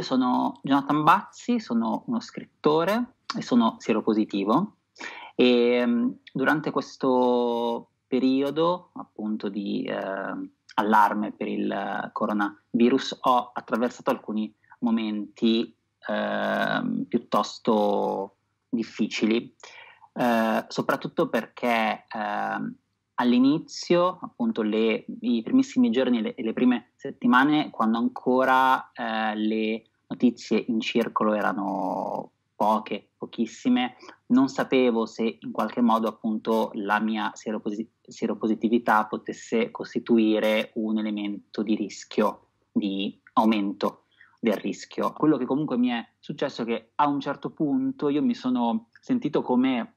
Io sono Jonathan Bazzi, sono uno scrittore e sono sieropositivo e mm, durante questo periodo appunto di eh, allarme per il coronavirus ho attraversato alcuni momenti eh, piuttosto difficili, eh, soprattutto perché ehm, all'inizio, appunto le, i primissimi giorni e le, le, prime settimane, quando ancora eh, le notizie in circolo erano poche, pochissime, non sapevo se in qualche modo appunto la mia seropos- seropositività potesse costituire un elemento di rischio, di aumento del rischio. Quello che comunque mi è successo è che a un certo punto io mi sono sentito come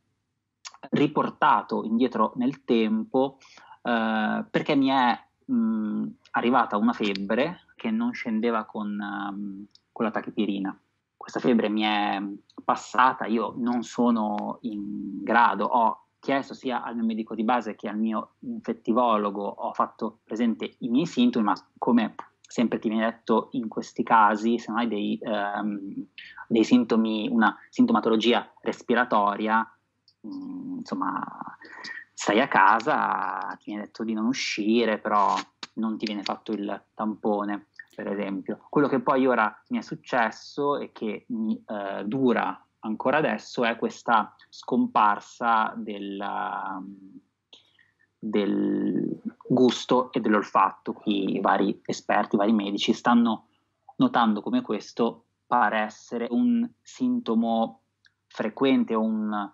riportato indietro nel tempo eh, perché mi è mh, mm, arrivata una febbre che non scendeva con, um, con la tachipirina. Questa febbre mi è passata, io non sono in grado, ho chiesto sia al mio medico di base che al mio infettivologo, ho fatto presente i miei sintomi, ma come sempre ti viene detto in questi casi, se non hai dei, ehm, dei sintomi, una sintomatologia respiratoria, mh, mm, insomma, stai a casa, ti viene detto di non uscire, però non ti viene fatto il tampone, per esempio. Quello che poi ora mi è successo e che mi eh, dura ancora adesso è questa scomparsa della, um, del gusto e dell'olfatto. I vari esperti, i vari medici stanno notando come questo pare essere un sintomo frequente o un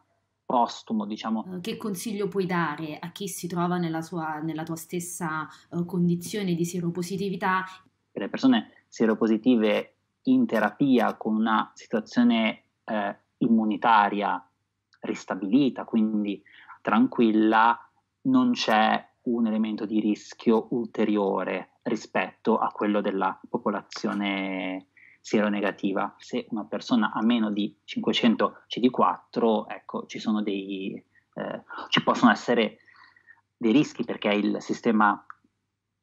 postumo, diciamo. Eh, che consiglio puoi dare a chi si trova nella, sua, nella tua stessa eh, condizione di seropositività? Per le persone seropositive in terapia con una situazione eh, immunitaria ristabilita, quindi tranquilla, non c'è un elemento di rischio ulteriore rispetto a quello della popolazione sieronegativa. Se una persona ha meno di 500 CD4, ecco, ci, dei, eh, ci possono essere dei rischi perché il sistema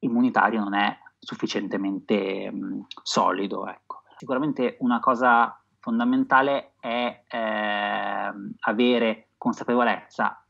immunitario non è sufficientemente mh, mm, solido. Ecco. Sicuramente una cosa fondamentale è eh, avere consapevolezza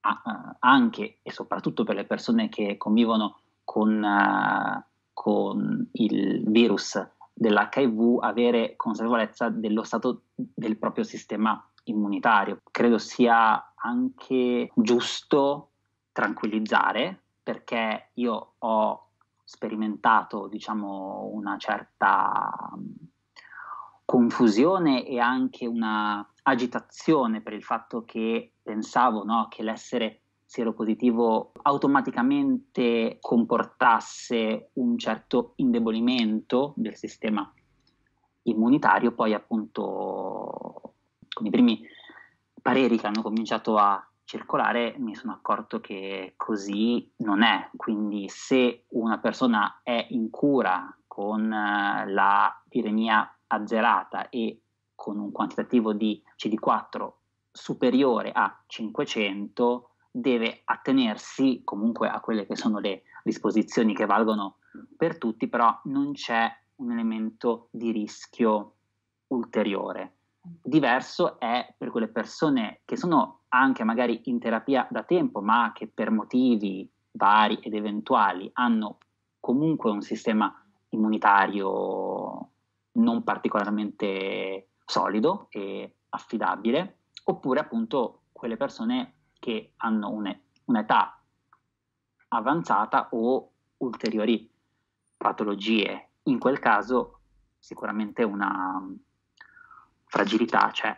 eh, anche e soprattutto per le persone che convivono con, uh, con il virus dell'HIV avere consapevolezza dello stato del proprio sistema immunitario. Credo sia anche giusto tranquillizzare perché io ho sperimentato diciamo una certa mm, confusione e anche una agitazione per il fatto che pensavo no, che l'essere sieropositivo automaticamente comportasse un certo indebolimento del sistema immunitario, poi appunto con i primi pareri che hanno cominciato a circolare mi sono accorto che così non è, quindi se una persona è in cura con eh, la tiremia azzerata e con un quantitativo di CD4 superiore a 500, deve attenersi comunque a quelle che sono le disposizioni che valgono per tutti, però non c'è un elemento di rischio ulteriore. Diverso è per quelle persone che sono anche magari in terapia da tempo, ma che per motivi vari ed eventuali hanno comunque un sistema immunitario non particolarmente solido e affidabile, oppure appunto quelle persone che hanno un'età avanzata o ulteriori patologie. In quel caso sicuramente una mm, fragilità cioè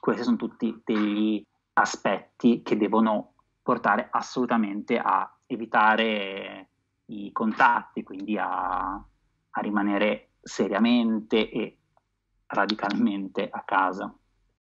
Questi sono tutti degli aspetti che devono portare assolutamente a evitare i contatti, quindi a, a rimanere seriamente e radicalmente a casa.